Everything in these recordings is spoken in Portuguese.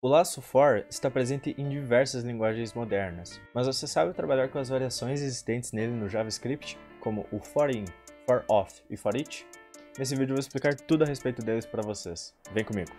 O laço for está presente em diversas linguagens modernas, mas você sabe trabalhar com as variações existentes nele no JavaScript, como o forin, for off e for each? Nesse vídeo eu vou explicar tudo a respeito deles para vocês. Vem comigo!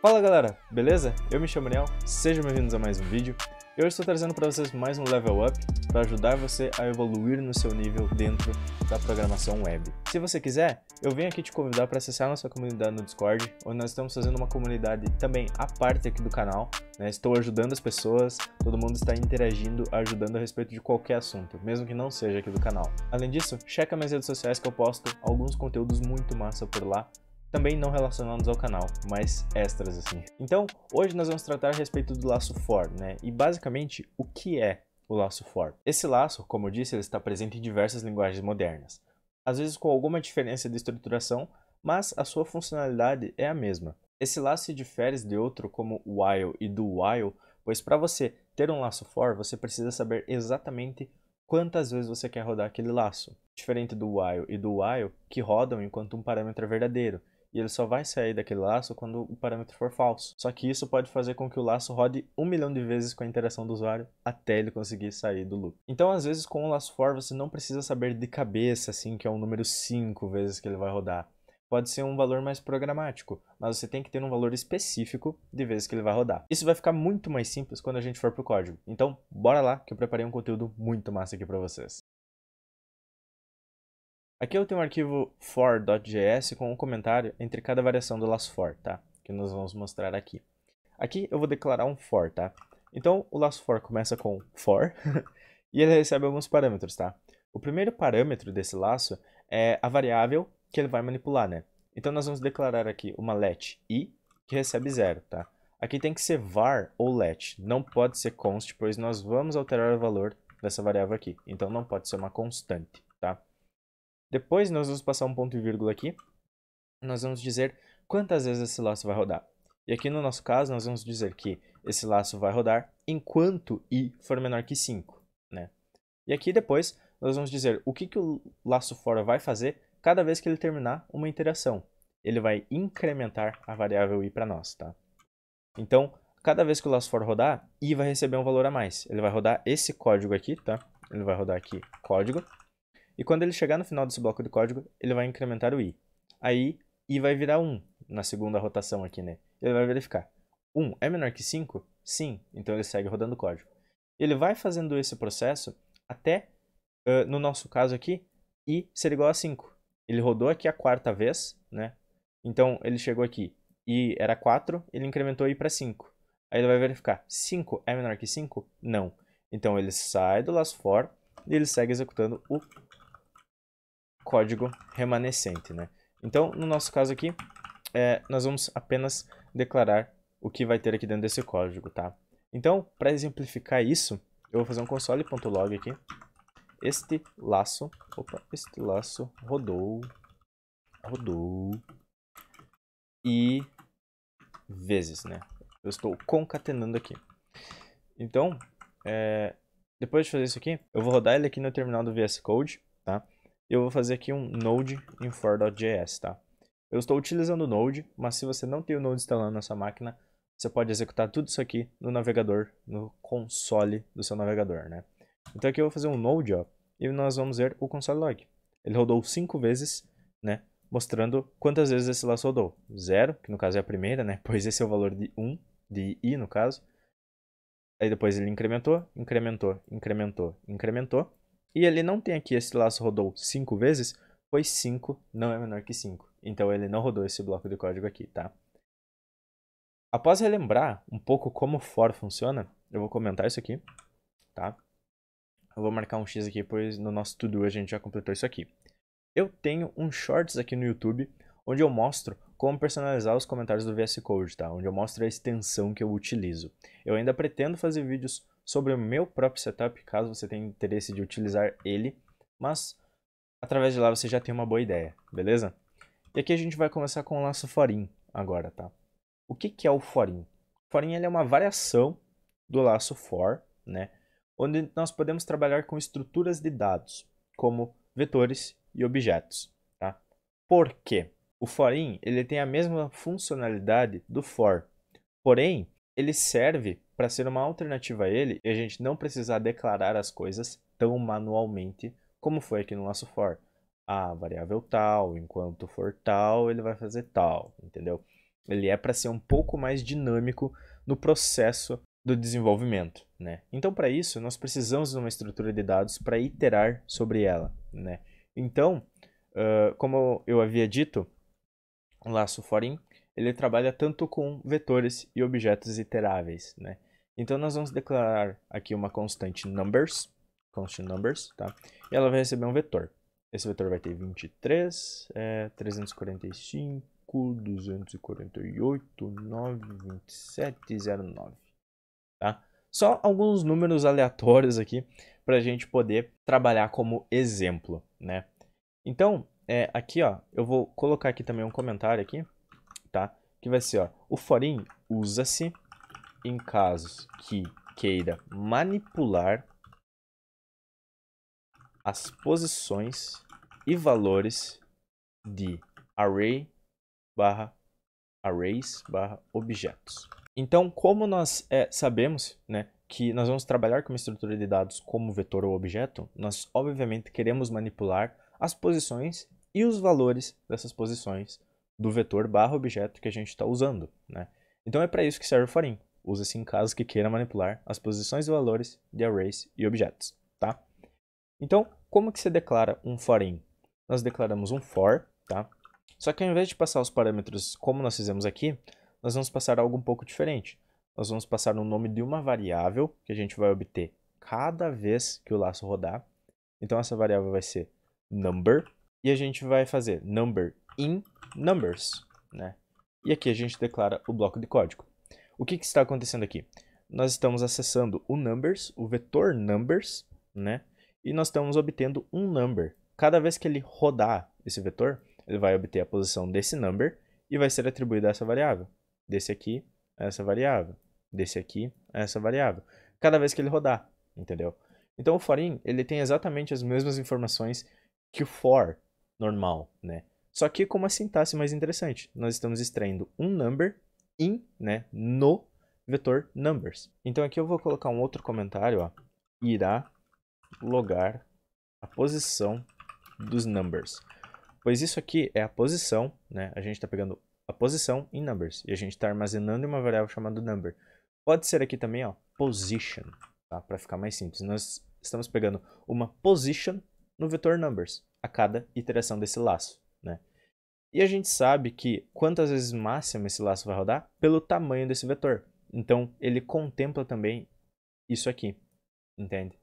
Fala galera, beleza? Eu me chamo Daniel, sejam bem-vindos a mais um vídeo. Eu estou trazendo para vocês mais um Level Up, para ajudar você a evoluir no seu nível dentro da programação web. Se você quiser, eu venho aqui te convidar para acessar nossa comunidade no Discord, onde nós estamos fazendo uma comunidade também à parte aqui do canal. Né? Estou ajudando as pessoas, todo mundo está interagindo, ajudando a respeito de qualquer assunto, mesmo que não seja aqui do canal. Além disso, checa minhas redes sociais que eu posto alguns conteúdos muito massa por lá, também não relacionados ao canal, mas extras assim. Então, hoje nós vamos tratar a respeito do laço for, né? E basicamente, o que é o laço for. Esse laço, como eu disse, ele está presente em diversas linguagens modernas, às vezes com alguma diferença de estruturação, mas a sua funcionalidade é a mesma. Esse laço se difere de outro como while e do while, pois para você ter um laço for, você precisa saber exatamente quantas vezes você quer rodar aquele laço. Diferente do while e do while, que rodam enquanto um parâmetro é verdadeiro, e ele só vai sair daquele laço quando o parâmetro for falso. Só que isso pode fazer com que o laço rode um milhão de vezes com a interação do usuário até ele conseguir sair do loop. Então, às vezes, com o laço for, você não precisa saber de cabeça, assim, que é o um número 5 vezes que ele vai rodar. Pode ser um valor mais programático, mas você tem que ter um valor específico de vezes que ele vai rodar. Isso vai ficar muito mais simples quando a gente for pro código. Então, bora lá que eu preparei um conteúdo muito massa aqui para vocês. Aqui eu tenho um arquivo for.js com um comentário entre cada variação do laço for, tá? Que nós vamos mostrar aqui. Aqui eu vou declarar um for, tá? Então o laço for começa com for e ele recebe alguns parâmetros, tá? O primeiro parâmetro desse laço é a variável que ele vai manipular, né? Então nós vamos declarar aqui uma let i que recebe zero, tá? Aqui tem que ser var ou let, não pode ser const, pois nós vamos alterar o valor dessa variável aqui. Então não pode ser uma constante. Depois nós vamos passar um ponto e vírgula aqui. Nós vamos dizer quantas vezes esse laço vai rodar. E aqui no nosso caso, nós vamos dizer que esse laço vai rodar enquanto i for menor que 5. Né? E aqui depois, nós vamos dizer o que, que o laço fora vai fazer cada vez que ele terminar uma interação. Ele vai incrementar a variável i para nós. Tá? Então, cada vez que o laço for rodar, i vai receber um valor a mais. Ele vai rodar esse código aqui, tá? Ele vai rodar aqui código e quando ele chegar no final desse bloco de código, ele vai incrementar o i. Aí, i vai virar 1 na segunda rotação aqui, né? Ele vai verificar. 1 é menor que 5? Sim. Então ele segue rodando o código. Ele vai fazendo esse processo até, uh, no nosso caso aqui, i ser igual a 5. Ele rodou aqui a quarta vez, né? Então ele chegou aqui, i era 4, ele incrementou i para 5. Aí ele vai verificar, 5 é menor que 5? Não. Então ele sai do last for e ele segue executando o código remanescente, né? Então, no nosso caso aqui, é, nós vamos apenas declarar o que vai ter aqui dentro desse código, tá? Então, para exemplificar isso, eu vou fazer um console.log aqui. Este laço, opa, este laço rodou, rodou, e vezes, né? Eu estou concatenando aqui. Então, é, depois de fazer isso aqui, eu vou rodar ele aqui no terminal do VS Code, tá? eu vou fazer aqui um node em for.js, tá? Eu estou utilizando o Node, mas se você não tem o Node instalado na sua máquina, você pode executar tudo isso aqui no navegador, no console do seu navegador, né? Então aqui eu vou fazer um Node, ó, e nós vamos ver o console log. Ele rodou 5 vezes, né? Mostrando quantas vezes esse laço rodou. 0, que no caso é a primeira, né? Pois esse é o valor de 1, um, de i no caso. Aí depois ele incrementou, incrementou, incrementou, incrementou. E ele não tem aqui esse laço rodou 5 vezes, pois 5 não é menor que 5. Então ele não rodou esse bloco de código aqui, tá? Após relembrar um pouco como for funciona, eu vou comentar isso aqui, tá? Eu vou marcar um X aqui, pois no nosso to-do a gente já completou isso aqui. Eu tenho um shorts aqui no YouTube, onde eu mostro como personalizar os comentários do VS Code, tá? Onde eu mostro a extensão que eu utilizo. Eu ainda pretendo fazer vídeos sobre o meu próprio setup, caso você tenha interesse de utilizar ele, mas através de lá você já tem uma boa ideia, beleza? E aqui a gente vai começar com o laço forim agora, tá? O que, que é o forim? O forim ele é uma variação do laço for, né? Onde nós podemos trabalhar com estruturas de dados, como vetores e objetos, tá? Por quê? O forin ele tem a mesma funcionalidade do for, porém ele serve para ser uma alternativa a ele e a gente não precisar declarar as coisas tão manualmente como foi aqui no nosso for. A variável tal, enquanto for tal, ele vai fazer tal, entendeu? Ele é para ser um pouco mais dinâmico no processo do desenvolvimento, né? Então, para isso, nós precisamos de uma estrutura de dados para iterar sobre ela, né? Então, uh, como eu havia dito, o laço for ele trabalha tanto com vetores e objetos iteráveis, né? Então nós vamos declarar aqui uma constante numbers, const numbers, tá? E ela vai receber um vetor. Esse vetor vai ter 23, é, 345, 248, 9, 27, 09, tá? Só alguns números aleatórios aqui para a gente poder trabalhar como exemplo, né? Então, é, aqui ó, eu vou colocar aqui também um comentário aqui, que vai ser, ó, o forin usa-se em casos que queira manipular as posições e valores de array barra arrays barra objetos. Então, como nós é, sabemos né, que nós vamos trabalhar com uma estrutura de dados como vetor ou objeto, nós obviamente queremos manipular as posições e os valores dessas posições do vetor barra objeto que a gente está usando. Né? Então é para isso que serve o forin, Usa-se em casos que queira manipular as posições e valores de arrays e objetos. Tá? Então, como que se declara um forin? Nós declaramos um for, tá? Só que ao invés de passar os parâmetros como nós fizemos aqui, nós vamos passar algo um pouco diferente. Nós vamos passar o nome de uma variável que a gente vai obter cada vez que o laço rodar. Então essa variável vai ser number e a gente vai fazer number in numbers, né? E aqui a gente declara o bloco de código. O que, que está acontecendo aqui? Nós estamos acessando o numbers, o vetor numbers, né? E nós estamos obtendo um number. Cada vez que ele rodar esse vetor, ele vai obter a posição desse number e vai ser atribuída a essa variável. Desse aqui a essa variável. Desse aqui a essa variável. Cada vez que ele rodar, entendeu? Então o in ele tem exatamente as mesmas informações que o for normal, né? Só que com uma sintaxe mais interessante. Nós estamos extraindo um number in, né, no vetor numbers. Então aqui eu vou colocar um outro comentário, ó. Irá logar a posição dos numbers. Pois isso aqui é a posição, né? A gente está pegando a posição em numbers. E a gente está armazenando em uma variável chamada number. Pode ser aqui também, ó, position, tá? Para ficar mais simples. Nós estamos pegando uma position no vetor numbers a cada iteração desse laço. Né? E a gente sabe que quantas vezes máximo esse laço vai rodar pelo tamanho desse vetor. Então, ele contempla também isso aqui, entende?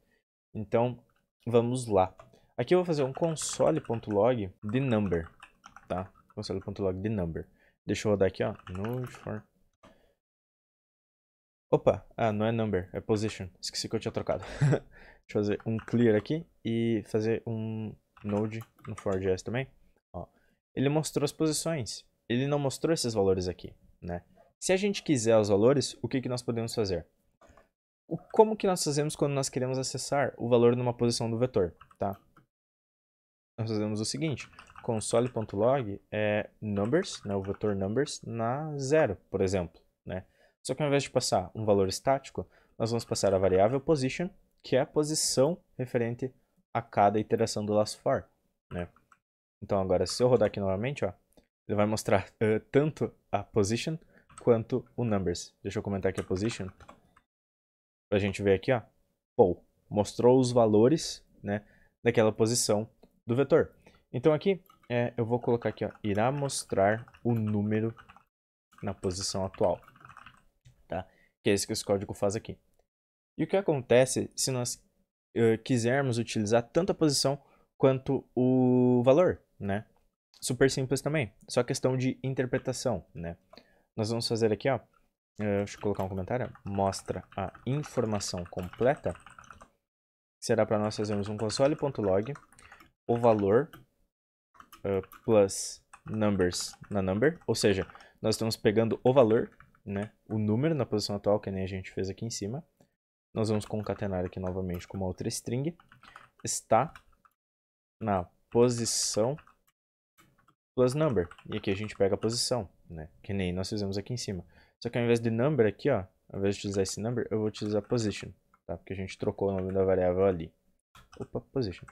Então, vamos lá. Aqui eu vou fazer um console.log de number, tá? Console.log de number. Deixa eu rodar aqui, ó. Nude for... Opa, ah, não é number, é position. Esqueci que eu tinha trocado. Deixa eu fazer um clear aqui e fazer um node no 4JS também ele mostrou as posições. Ele não mostrou esses valores aqui, né? Se a gente quiser os valores, o que, que nós podemos fazer? O, como que nós fazemos quando nós queremos acessar o valor numa posição do vetor, tá? Nós fazemos o seguinte, console.log é numbers, né, o vetor numbers, na zero, por exemplo, né? Só que ao invés de passar um valor estático, nós vamos passar a variável position, que é a posição referente a cada iteração do last for, né? Então agora, se eu rodar aqui novamente, ó, ele vai mostrar uh, tanto a position quanto o numbers. Deixa eu comentar aqui a position. Pra gente ver aqui, ó. Pou. Mostrou os valores, né, daquela posição do vetor. Então aqui, é, eu vou colocar aqui, ó, irá mostrar o número na posição atual. Tá? Que é isso que esse código faz aqui. E o que acontece se nós uh, quisermos utilizar tanto a posição quanto o valor? né? Super simples também, só questão de interpretação, né? Nós vamos fazer aqui, ó, eh, deixa eu colocar um comentário, mostra a informação completa, será para nós fazermos um console.log, o valor uh, plus numbers na number, ou seja, nós estamos pegando o valor, né, o número na posição atual, que nem a gente fez aqui em cima, nós vamos concatenar aqui novamente com uma outra string, está na posição plus number. E aqui a gente pega a posição, né? Que nem nós fizemos aqui em cima. Só que ao invés de number aqui, ó, ao invés de utilizar esse number, eu vou utilizar position, tá? Porque a gente trocou o nome da variável ali. Opa, position.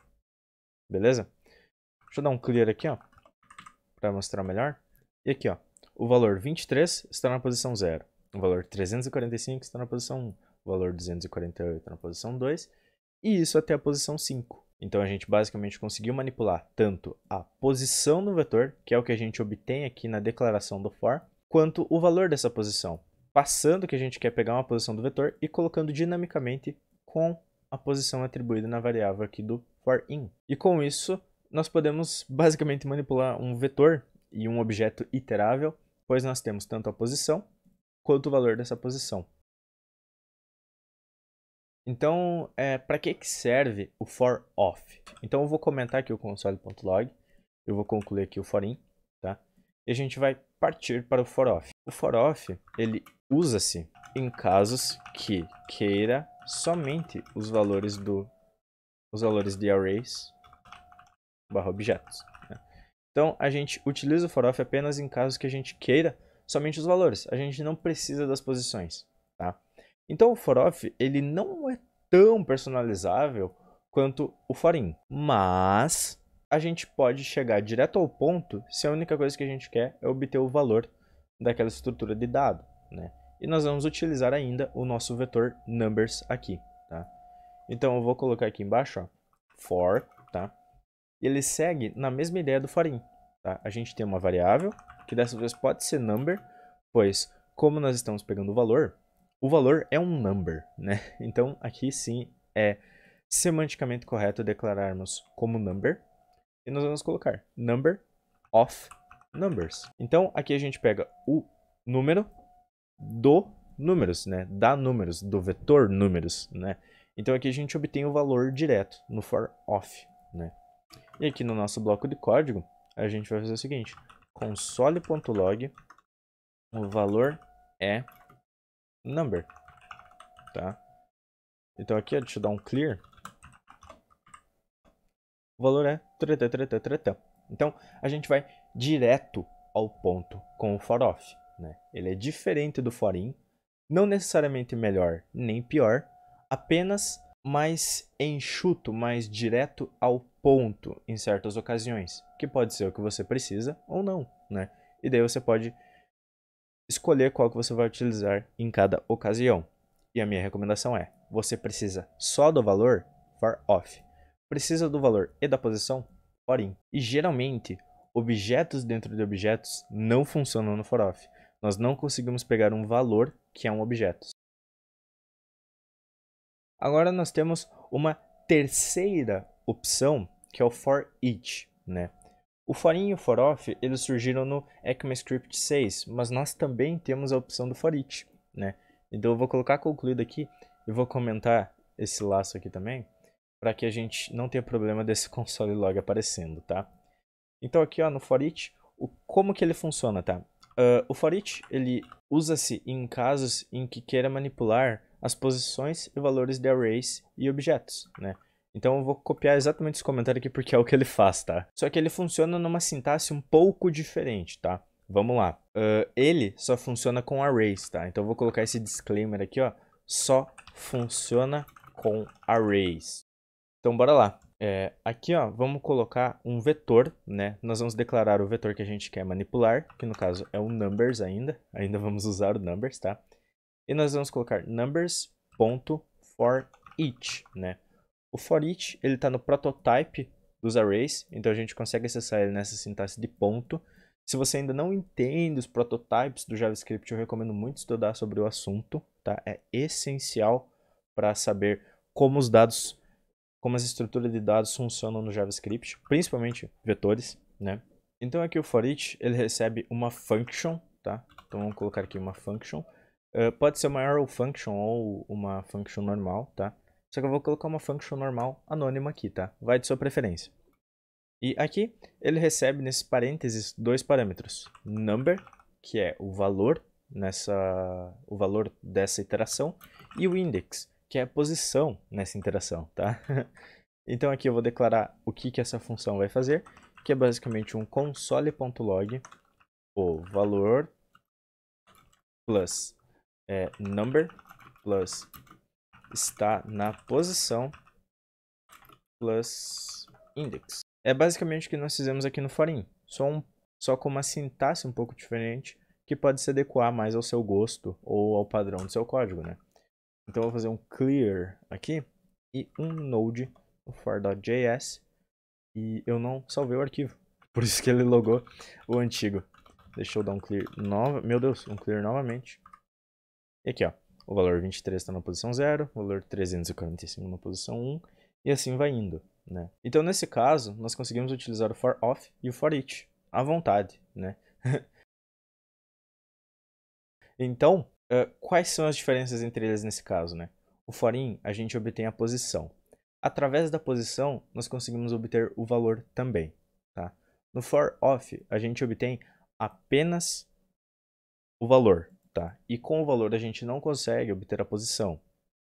Beleza? Deixa eu dar um clear aqui, ó, para mostrar melhor. E aqui, ó, o valor 23 está na posição 0. O valor 345 está na posição 1. O valor 248 está na posição 2. E isso até a posição 5. Então a gente basicamente conseguiu manipular tanto a posição do vetor, que é o que a gente obtém aqui na declaração do for, quanto o valor dessa posição, passando que a gente quer pegar uma posição do vetor e colocando dinamicamente com a posição atribuída na variável aqui do for in. E com isso, nós podemos basicamente manipular um vetor e um objeto iterável, pois nós temos tanto a posição quanto o valor dessa posição. Então, é, para que, que serve o for off? Então, eu vou comentar aqui o console.log, eu vou concluir aqui o for in, tá? E a gente vai partir para o for off. O for off, ele usa-se em casos que queira somente os valores do os valores de arrays barra objetos. Né? Então, a gente utiliza o for off apenas em casos que a gente queira somente os valores. A gente não precisa das posições, tá? Então o for ele não é tão personalizável quanto o for in, mas a gente pode chegar direto ao ponto se a única coisa que a gente quer é obter o valor daquela estrutura de dado, né? E nós vamos utilizar ainda o nosso vetor numbers aqui, tá? Então eu vou colocar aqui embaixo, ó, for, tá? E ele segue na mesma ideia do forin, tá? A gente tem uma variável que dessa vez pode ser number, pois como nós estamos pegando o valor, o valor é um number, né? Então aqui sim é semanticamente correto declararmos como number e nós vamos colocar number of numbers. Então aqui a gente pega o número do números, né? Da números, do vetor números, né? Então aqui a gente obtém o valor direto no for of, né? E aqui no nosso bloco de código, a gente vai fazer o seguinte, console.log, o valor é number, tá? Então aqui, deixa eu dar um clear. O valor é Então a gente vai direto ao ponto com o for off, né? Ele é diferente do for in, não necessariamente melhor nem pior, apenas mais enxuto, mais direto ao ponto em certas ocasiões, que pode ser o que você precisa ou não, né? E daí você pode escolher qual que você vai utilizar em cada ocasião. E a minha recomendação é: você precisa só do valor for off. Precisa do valor e da posição for in. E geralmente, objetos dentro de objetos não funcionam no for off. Nós não conseguimos pegar um valor que é um objeto. Agora nós temos uma terceira opção que é o for each, né? O forinho e o forof eles surgiram no ECMAScript 6, mas nós também temos a opção do forit, né? Então eu vou colocar concluído aqui e vou comentar esse laço aqui também, para que a gente não tenha problema desse console log aparecendo, tá? Então aqui ó, no forit, o, como que ele funciona, tá? Uh, o forit ele usa-se em casos em que queira manipular as posições e valores de arrays e objetos, né? Então eu vou copiar exatamente esse comentário aqui porque é o que ele faz, tá? Só que ele funciona numa sintaxe um pouco diferente, tá? Vamos lá. Uh, ele só funciona com arrays, tá? Então eu vou colocar esse disclaimer aqui, ó. Só funciona com arrays. Então bora lá. É, aqui, ó, vamos colocar um vetor, né? Nós vamos declarar o vetor que a gente quer manipular, que no caso é o numbers ainda. Ainda vamos usar o numbers, tá? E nós vamos colocar numbers.forEach, né? O for each, ele está no prototype dos arrays, então a gente consegue acessar ele nessa sintaxe de ponto. Se você ainda não entende os prototypes do JavaScript, eu recomendo muito estudar sobre o assunto, tá? É essencial para saber como os dados, como as estruturas de dados funcionam no JavaScript, principalmente vetores, né? Então aqui o for each, ele recebe uma function, tá? Então vamos colocar aqui uma function. Uh, pode ser uma arrow function ou uma function normal, tá? Só que eu vou colocar uma function normal anônima aqui, tá? Vai de sua preferência. E aqui ele recebe nesses parênteses dois parâmetros. Number, que é o valor nessa o valor dessa iteração e o index, que é a posição nessa interação, tá? então aqui eu vou declarar o que que essa função vai fazer, que é basicamente um console.log o valor plus é, number plus está na posição plus index. É basicamente o que nós fizemos aqui no forinho, só, um, só com uma sintaxe um pouco diferente que pode se adequar mais ao seu gosto ou ao padrão do seu código, né? Então eu vou fazer um clear aqui e um node no for.js e eu não salvei o arquivo, por isso que ele logou o antigo. Deixa eu dar um clear nova, meu Deus, um clear novamente. E aqui, ó o valor 23 está na posição 0, o valor 345 na posição 1, e assim vai indo. Né? Então, nesse caso, nós conseguimos utilizar o for off e o for each à vontade. Né? então, uh, quais são as diferenças entre eles nesse caso? Né? O for in, a gente obtém a posição. Através da posição, nós conseguimos obter o valor também. Tá? No for off, a gente obtém apenas o valor tá? E com o valor a gente não consegue obter a posição,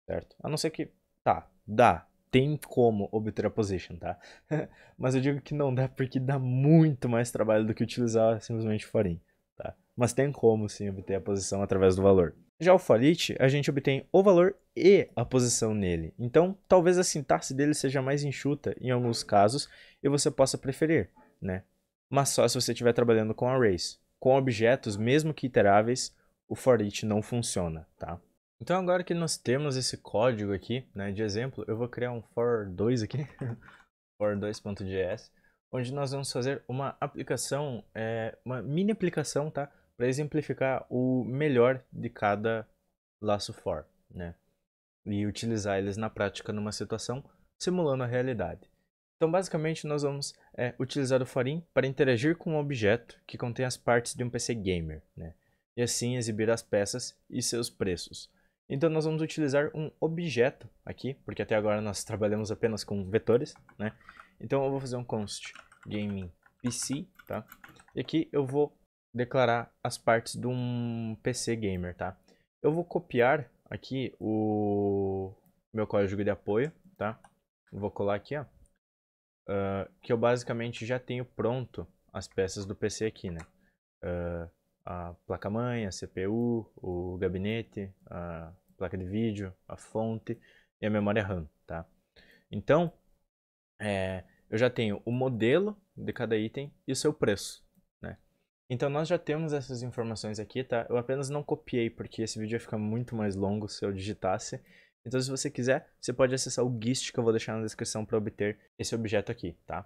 certo? A não ser que, tá, dá, tem como obter a position, tá? Mas eu digo que não dá porque dá muito mais trabalho do que utilizar simplesmente foreign, tá? Mas tem como sim obter a posição através do valor. Já o for a gente obtém o valor e a posição nele. Então, talvez a sintaxe dele seja mais enxuta em alguns casos e você possa preferir, né? Mas só se você estiver trabalhando com arrays, com objetos mesmo que iteráveis o for each não funciona, tá? Então agora que nós temos esse código aqui, né, de exemplo, eu vou criar um for2 aqui, for2.js, onde nós vamos fazer uma aplicação, é, uma mini aplicação, tá? Para exemplificar o melhor de cada laço for, né? E utilizar eles na prática numa situação simulando a realidade. Então, basicamente, nós vamos é, utilizar o forin para interagir com um objeto que contém as partes de um PC gamer, né? e assim exibir as peças e seus preços. Então nós vamos utilizar um objeto aqui, porque até agora nós trabalhamos apenas com vetores, né? Então eu vou fazer um const gaming PC, tá? E aqui eu vou declarar as partes de um PC gamer, tá? Eu vou copiar aqui o meu código de apoio, tá? Vou colar aqui, ó. Uh, que eu basicamente já tenho pronto as peças do PC aqui, né? Uh, a placa-mãe, a CPU, o gabinete, a placa de vídeo, a fonte e a memória RAM, tá? Então, é, eu já tenho o modelo de cada item e o seu preço, né? Então, nós já temos essas informações aqui, tá? Eu apenas não copiei, porque esse vídeo ia ficar muito mais longo se eu digitasse. Então, se você quiser, você pode acessar o GIST que eu vou deixar na descrição para obter esse objeto aqui, tá?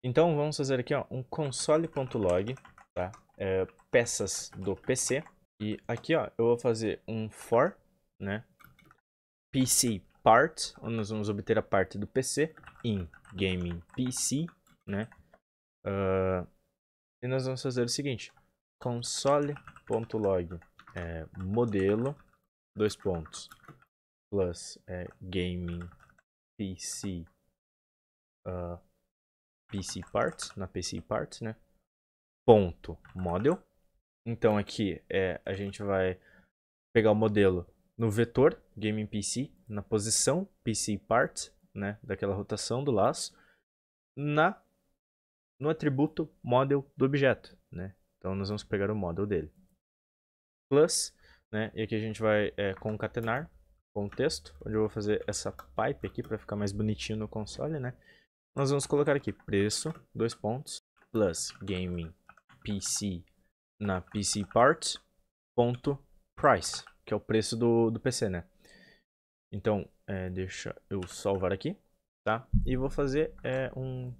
Então, vamos fazer aqui, ó, um console.log, tá? é, peças do PC. E aqui, ó, eu vou fazer um for, né? PC part, onde nós vamos obter a parte do PC in gaming PC, né? Uh, e nós vamos fazer o seguinte: console.log é, modelo dois pontos plus é, gaming PC uh, ah, PC parts na PC parts, né? ponto model. Então aqui é, a gente vai pegar o modelo no vetor gaming PC, na posição PC part, né, daquela rotação do laço, na no atributo model do objeto, né? Então nós vamos pegar o model dele. Plus, né? E aqui a gente vai é, concatenar com texto, onde eu vou fazer essa pipe aqui para ficar mais bonitinho no console, né? Nós vamos colocar aqui preço, dois pontos, plus gaming PC na PC price que é o preço do, do PC, né? Então, é, deixa eu salvar aqui, tá? E vou fazer é, um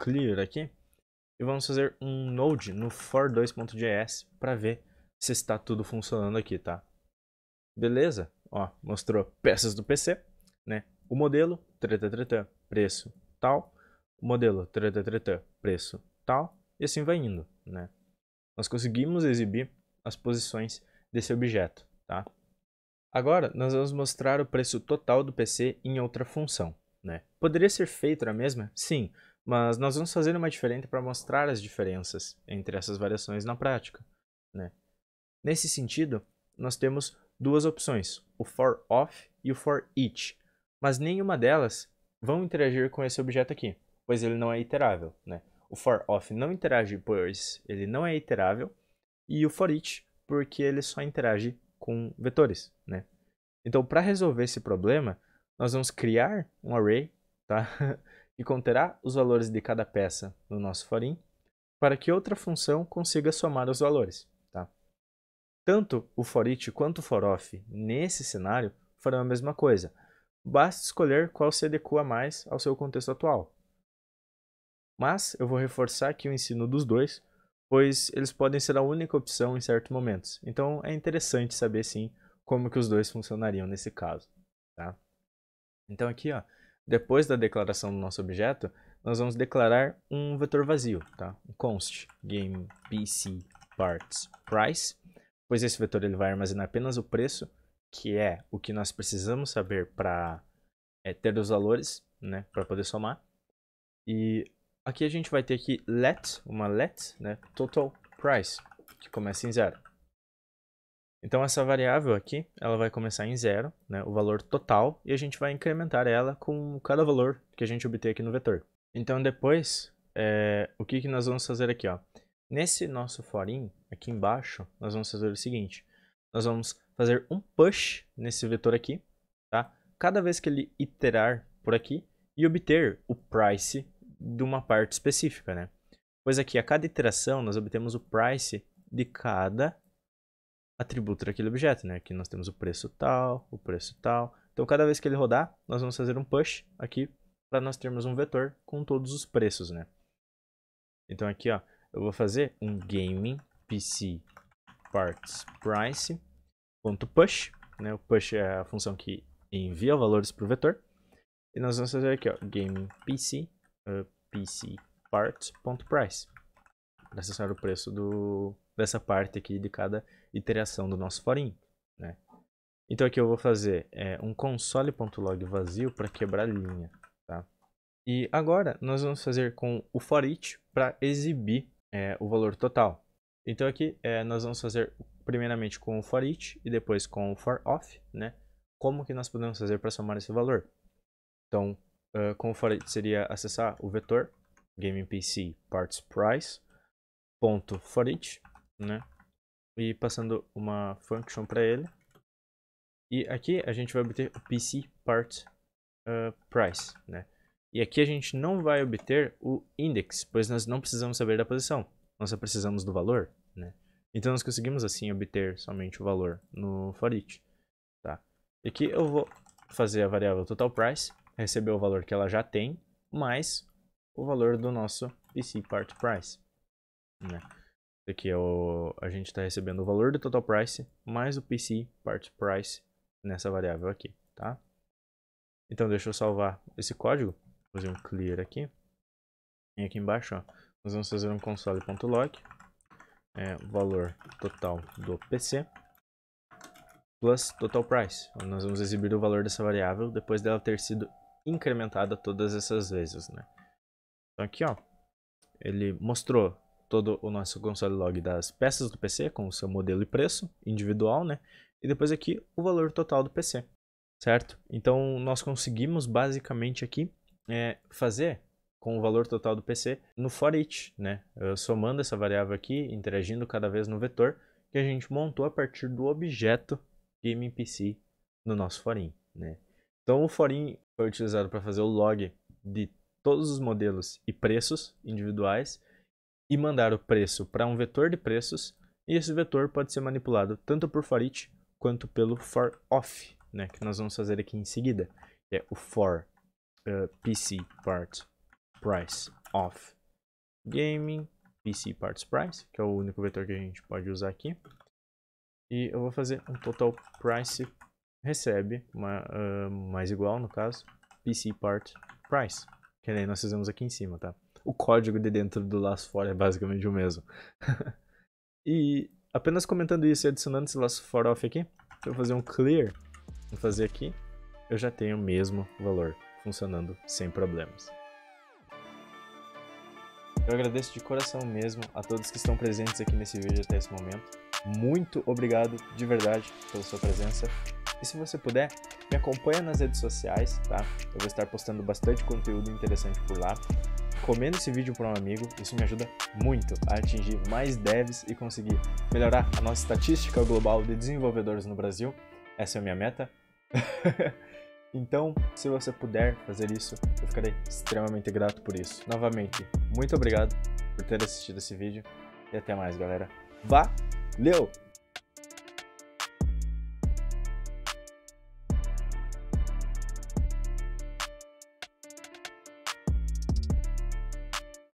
clear aqui. E vamos fazer um node no for2.js para ver se está tudo funcionando aqui, tá? Beleza? Ó, mostrou peças do PC, né? O modelo, treta, treta, preço, tal. O modelo, treta, treta, preço, tal e assim vai indo, né? Nós conseguimos exibir as posições desse objeto, tá? Agora, nós vamos mostrar o preço total do PC em outra função, né? Poderia ser feito a mesma? Sim, mas nós vamos fazer uma diferente para mostrar as diferenças entre essas variações na prática, né? Nesse sentido, nós temos duas opções, o for off e o for each, mas nenhuma delas vão interagir com esse objeto aqui, pois ele não é iterável, né? o for off não interage, pois ele não é iterável, e o for each, porque ele só interage com vetores, né? Então, para resolver esse problema, nós vamos criar um array, tá? que conterá os valores de cada peça no nosso forin, para que outra função consiga somar os valores, tá? Tanto o each quanto o forOff nesse cenário farão a mesma coisa. Basta escolher qual se adequa mais ao seu contexto atual. Mas eu vou reforçar aqui o ensino dos dois, pois eles podem ser a única opção em certos momentos. Então é interessante saber sim como que os dois funcionariam nesse caso, tá? Então aqui, ó, depois da declaração do nosso objeto, nós vamos declarar um vetor vazio, tá? Um const game PC parts price, pois esse vetor ele vai armazenar apenas o preço, que é o que nós precisamos saber para é, eh, ter os valores, né, para poder somar. E Aqui a gente vai ter aqui let, uma let, né? Total price, que começa em zero. Então essa variável aqui, ela vai começar em zero, né? O valor total, e a gente vai incrementar ela com cada valor que a gente obter aqui no vetor. Então depois, é, o que, que nós vamos fazer aqui, ó? Nesse nosso forinho, aqui embaixo, nós vamos fazer o seguinte. Nós vamos fazer um push nesse vetor aqui, tá? Cada vez que ele iterar por aqui e obter o price de uma parte específica, né? Pois aqui, a cada iteração, nós obtemos o price de cada atributo daquele objeto, né? Aqui nós temos o preço tal, o preço tal. Então, cada vez que ele rodar, nós vamos fazer um push aqui para nós termos um vetor com todos os preços, né? Então, aqui, ó, eu vou fazer um gaming pc parts price ponto push, né? O push é a função que envia valores para o vetor. E nós vamos fazer aqui, ó, gaming pc PC pcparts.price para acessar o preço do, dessa parte aqui de cada iteração do nosso forinho. Né? Então aqui eu vou fazer é, um console.log vazio para quebrar linha. Tá? E agora nós vamos fazer com o forEach para exibir é, o valor total. Então aqui é, nós vamos fazer primeiramente com o forEach e depois com o forOff. Né? Como que nós podemos fazer para somar esse valor? Então uh, como eu falei, seria acessar o vetor gamepc parts price ponto for each, né? E passando uma function para ele. E aqui a gente vai obter o PC part uh, ah, price, né? E aqui a gente não vai obter o index, pois nós não precisamos saber da posição. Nós só precisamos do valor, né? Então nós conseguimos assim obter somente o valor no for each, tá? E aqui eu vou fazer a variável total price receber o valor que ela já tem, mais o valor do nosso PC Part Price. Né? Aqui é o, a gente está recebendo o valor do Total Price mais o PC Part Price nessa variável aqui, tá? Então deixa eu salvar esse código, Vou fazer um clear aqui. E aqui embaixo, ó, nós vamos fazer um console.log, é, valor total do PC, plus total price. Nós vamos exibir o valor dessa variável depois dela ter sido incrementada todas essas vezes, né? Então aqui, ó, ele mostrou todo o nosso console log das peças do PC com o seu modelo e preço individual, né? E depois aqui o valor total do PC, certo? Então nós conseguimos basicamente aqui é, fazer com o valor total do PC no for each, né? somando essa variável aqui, interagindo cada vez no vetor que a gente montou a partir do objeto GamePC no nosso forin, né? Então o forin foi utilizado para fazer o log de todos os modelos e preços individuais e mandar o preço para um vetor de preços, e esse vetor pode ser manipulado tanto por for each quanto pelo for off, né, que nós vamos fazer aqui em seguida, que é o for uh, eh, PC part price of gaming PC parts price, que é o único vetor que a gente pode usar aqui. E eu vou fazer um total price recebe uma, uh, mais igual, no caso, PC part price, que nem nós fizemos aqui em cima, tá? O código de dentro do laço for é basicamente o mesmo. e apenas comentando isso e adicionando esse laço for off aqui, se eu fazer um clear, vou fazer aqui, eu já tenho o mesmo valor funcionando sem problemas. Eu agradeço de coração mesmo a todos que estão presentes aqui nesse vídeo até esse momento. Muito obrigado de verdade pela sua presença. E se você puder, me acompanha nas redes sociais, tá? Eu vou estar postando bastante conteúdo interessante por lá. Comendo esse vídeo para um amigo, isso me ajuda muito a atingir mais devs e conseguir melhorar a nossa estatística global de desenvolvedores no Brasil. Essa é a minha meta. então, se você puder fazer isso, eu ficarei extremamente grato por isso. Novamente, muito obrigado por ter assistido esse vídeo e até mais, galera. Valeu!